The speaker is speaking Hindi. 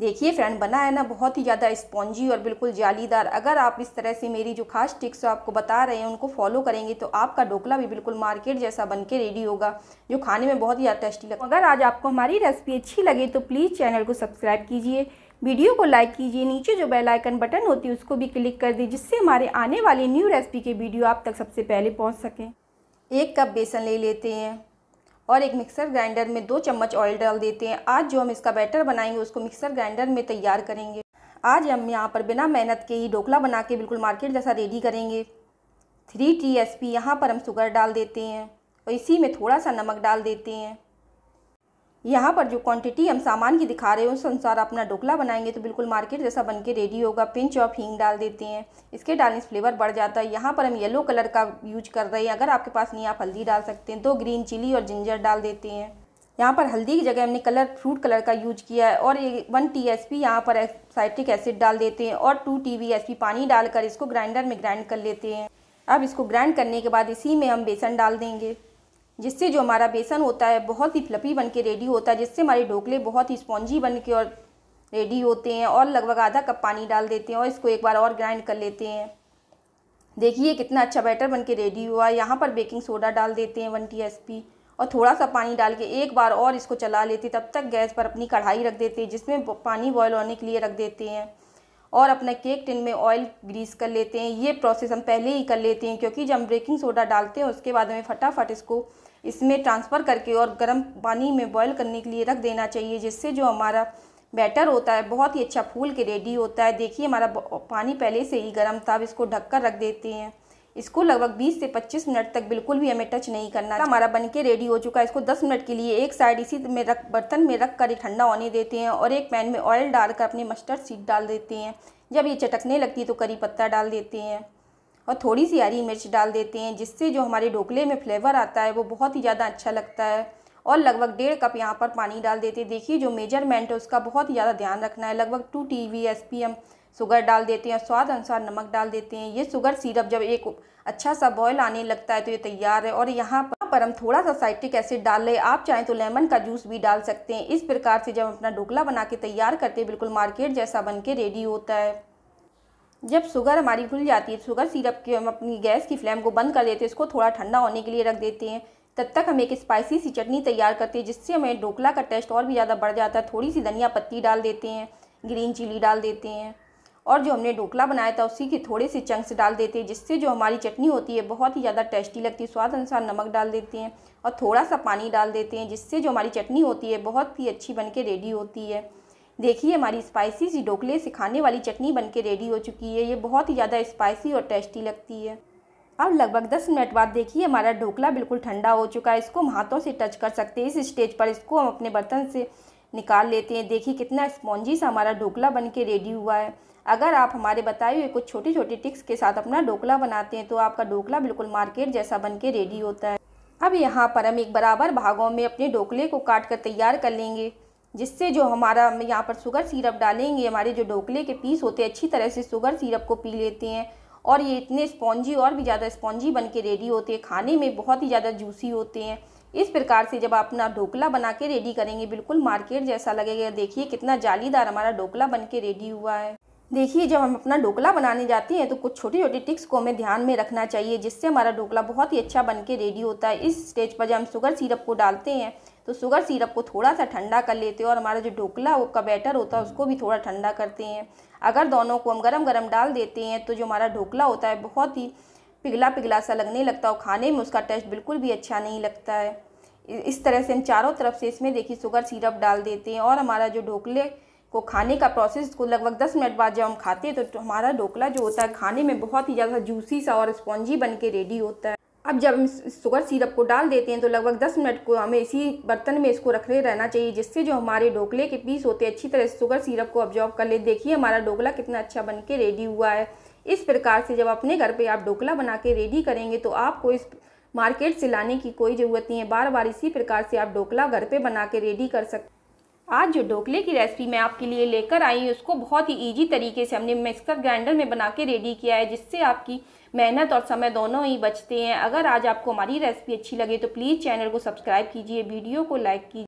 देखिए फ्रेंड बना है ना बहुत ही ज़्यादा स्पॉन्जी और बिल्कुल जालीदार अगर आप इस तरह से मेरी जो खास टिक्स आपको बता रहे हैं उनको फॉलो करेंगे तो आपका ढोकला भी बिल्कुल मार्केट जैसा बन के रेडी होगा जो खाने में बहुत ही ज़्यादा टेस्टी लगता है अगर आज आपको हमारी रेसिपी अच्छी लगे तो प्लीज़ चैनल को सब्सक्राइब कीजिए वीडियो को लाइक कीजिए नीचे जो बेल आइकन बटन होती है उसको भी क्लिक कर दीजिए जिससे हमारे आने वाली न्यू रेसिपी के वीडियो आप तक सबसे पहले पहुँच सकें एक कप बेसन ले लेते हैं और एक मिक्सर ग्राइंडर में दो चम्मच ऑयल डाल देते हैं आज जो हम इसका बैटर बनाएंगे उसको मिक्सर ग्राइंडर में तैयार करेंगे आज हम यहाँ पर बिना मेहनत के ही ढोकला बना के बिल्कुल मार्केट जैसा रेडी करेंगे थ्री टी एस पी यहाँ पर हम शुगर डाल देते हैं और इसी में थोड़ा सा नमक डाल देते हैं यहाँ पर जो क्वांटिटी हम सामान की दिखा रहे हैं उस अनुसार अपना ढोकला बनाएंगे तो बिल्कुल मार्केट जैसा बन के रेडी होगा पिंच ऑफ हींग डाल देते हैं इसके डालने से फ्लेवर बढ़ जाता है यहाँ पर हम येलो कलर का यूज कर रहे हैं अगर आपके पास नहीं आप हल्दी डाल सकते हैं दो तो ग्रीन चिली और जिंजर डाल देते हैं यहाँ पर हल्दी की जगह हमने कलर फ्रूट कलर का यूज किया है और ये वन टी एस पी यहाँ पर साइट्रिक एसिड डाल देते हैं और two T V S P पानी डालकर इसको ग्राइंडर में ग्राइंड कर लेते हैं अब इसको ग्राइंड करने के बाद इसी में हम बेसन डाल देंगे जिससे जो हमारा बेसन होता है बहुत ही फ्लपी बन के रेडी होता है जिससे हमारे ढोकले बहुत ही स्पॉन्जी बन के और रेडी होते हैं और लगभग आधा कप पानी डाल देते हैं और इसको एक बार और ग्राइंड कर लेते हैं देखिए कितना अच्छा बैटर बन के रेडी हुआ है यहाँ पर बेकिंग सोडा डाल देते हैं वन टी और थोड़ा सा पानी डाल के एक बार और इसको चला लेते तब तक गैस पर अपनी कढ़ाई रख देते हैं जिसमें पानी बॉयल होने के लिए रख देते हैं और अपना केक टिन में ऑयल ग्रीस कर लेते हैं ये प्रोसेस हम पहले ही कर लेते हैं क्योंकि जब हम बेकिंग सोडा डालते हैं उसके बाद हमें फटाफट इसको इसमें ट्रांसफ़र करके और गर्म पानी में बॉयल करने के लिए रख देना चाहिए जिससे जो हमारा बैटर होता है बहुत ही अच्छा फूल के रेडी होता है देखिए हमारा पानी पहले से ही गर्म था अब इसको ढककर रख देते हैं इसको लगभग 20 से 25 मिनट तक बिल्कुल भी हमें टच नहीं करना हमारा बनके रेडी हो चुका है इसको 10 मिनट के लिए एक साइड इसी में रख बर्तन में रख कर ठंडा होने देते हैं और एक पैन में ऑयल डालकर अपने मस्टर्ड सीड डाल देते हैं जब ये चटकने लगती है तो करी पत्ता डाल देते हैं और थोड़ी सी हरी मिर्च डाल देते हैं जिससे जो हमारे ढोकले में फ्लेवर आता है वो बहुत ही ज़्यादा अच्छा लगता है और लगभग डेढ़ कप यहाँ पर पानी डाल देते हैं देखिए जो मेजरमेंट है उसका बहुत ही ज़्यादा ध्यान रखना है लगभग two T V S P हम शुगर डाल देते हैं स्वाद अनुसार नमक डाल देते हैं ये शुगर सिरप जब एक अच्छा सा बॉयल आने लगता है तो ये तैयार है और यहाँ पर हम थोड़ा सा साइट्रिक एसिड डाल लें आप चाहें तो लेमन का जूस भी डाल सकते हैं इस प्रकार से जब अपना ढोकला बना के तैयार करते हैं बिल्कुल मार्केट जैसा बन के रेडी होता है जब शुगर हमारी घुल जाती है शुगर सिरप के हम अपनी गैस की फ्लेम को बंद कर देते हैं इसको थोड़ा ठंडा होने के लिए रख देते हैं तब तक हम एक स्पाइसी सी चटनी तैयार करते हैं जिससे हमें ढोकला का टेस्ट और भी ज़्यादा बढ़ जाता है थोड़ी सी धनिया पत्ती डाल देते हैं ग्रीन चिली डाल देते हैं और जो हमने ढोकला बनाया था उसी के थोड़े से चंक्स डाल देते हैं जिससे जो हमारी चटनी होती है बहुत ही ज़्यादा टेस्टी लगती है स्वाद अनुसार नमक डाल देते हैं और थोड़ा सा पानी डाल देते हैं जिससे जो हमारी चटनी होती है बहुत ही अच्छी बन के रेडी होती है देखिए हमारी स्पाइसी सी ढोकले से खाने वाली चटनी बन के रेडी हो चुकी है ये बहुत ही ज़्यादा स्पाइसी और टेस्टी लगती है अब लगभग दस मिनट बाद देखिए हमारा ढोकला बिल्कुल ठंडा हो चुका है इसको हम हाथों से टच कर सकते हैं इस स्टेज पर इसको हम अपने बर्तन से निकाल लेते हैं देखिए कितना स्पॉन्जी सा हमारा ढोकला बन के रेडी हुआ है अगर आप हमारे बताए हुए कुछ छोटे छोटे टिक्स के साथ अपना ढोकला बनाते हैं तो आपका ढोकला बिल्कुल मार्केट जैसा बन के रेडी होता है अब यहाँ पर हम एक बराबर भागों में अपने ढोकले को काट कर तैयार कर लेंगे जिससे जो हमारा यहाँ पर शुगर सिरप डालेंगे हमारे जो ढोकले के पीस होते हैं अच्छी तरह से शुगर सिरप को पी लेते हैं और ये इतने स्पॉन्जी और भी ज़्यादा स्पॉन्जी बन के रेडी होते हैं खाने में बहुत ही ज़्यादा जूसी होते हैं इस प्रकार से जब आप अपना ढोकला बना के रेडी करेंगे बिल्कुल मार्केट जैसा लगेगा देखिए कितना जालीदार हमारा ढोकला बन के रेडी हुआ है देखिए जब हम अपना ढोकला बनाने जाते हैं तो कुछ छोटी छोटी टिक्स को हमें ध्यान में रखना चाहिए जिससे हमारा ढोकला बहुत ही अच्छा बन के रेडी होता है इस स्टेज पर जब हम शुगर सिरप को डालते हैं तो शुगर सिरप को थोड़ा सा ठंडा कर लेते हैं और हमारा जो ढोकला का बैटर होता है उसको भी थोड़ा ठंडा करते हैं अगर दोनों को हम गरम गरम डाल देते हैं तो जो हमारा ढोकला होता है बहुत ही पिघला पिघला सा लगने लगता है और खाने में उसका टेस्ट बिल्कुल भी अच्छा नहीं लगता है इस तरह से हम चारों तरफ से इसमें देखिए शुगर सिरप डाल देते हैं और हमारा जो ढोकले को खाने का प्रोसेस को लगभग दस मिनट बाद जब हम खाते हैं तो, तो हमारा ढोकला जो होता है खाने में बहुत ही ज़्यादा जूसी सा और स्पॉन्जी बन के रेडी होता है अब जब हम शुगर सिरप को डाल देते हैं तो लगभग दस मिनट को हमें इसी बर्तन में इसको रखने रहना चाहिए जिससे जो हमारे ढोकले के पीस होते हैं अच्छी तरह शुगर सिरप को ऑब्जॉर्व कर ले देखिए हमारा ढोकला कितना अच्छा बन के रेडी हुआ है इस प्रकार से जब अपने घर पे आप ढोकला बना के रेडी करेंगे तो आपको इस मार्केट से लाने की कोई ज़रूरत नहीं है बार बार इसी प्रकार से आप ढोकला घर पर बना के रेडी कर सकते आज जो ढोकले की रेसिपी मैं आपके लिए लेकर आई हूँ उसको बहुत ही ईजी तरीके से हमने मिक्सर ग्राइंडर में बना के रेडी किया है जिससे आपकी मेहनत और समय दोनों ही बचते हैं अगर आज आपको हमारी रेसिपी अच्छी लगे तो प्लीज़ चैनल को सब्सक्राइब कीजिए वीडियो को लाइक कीजिए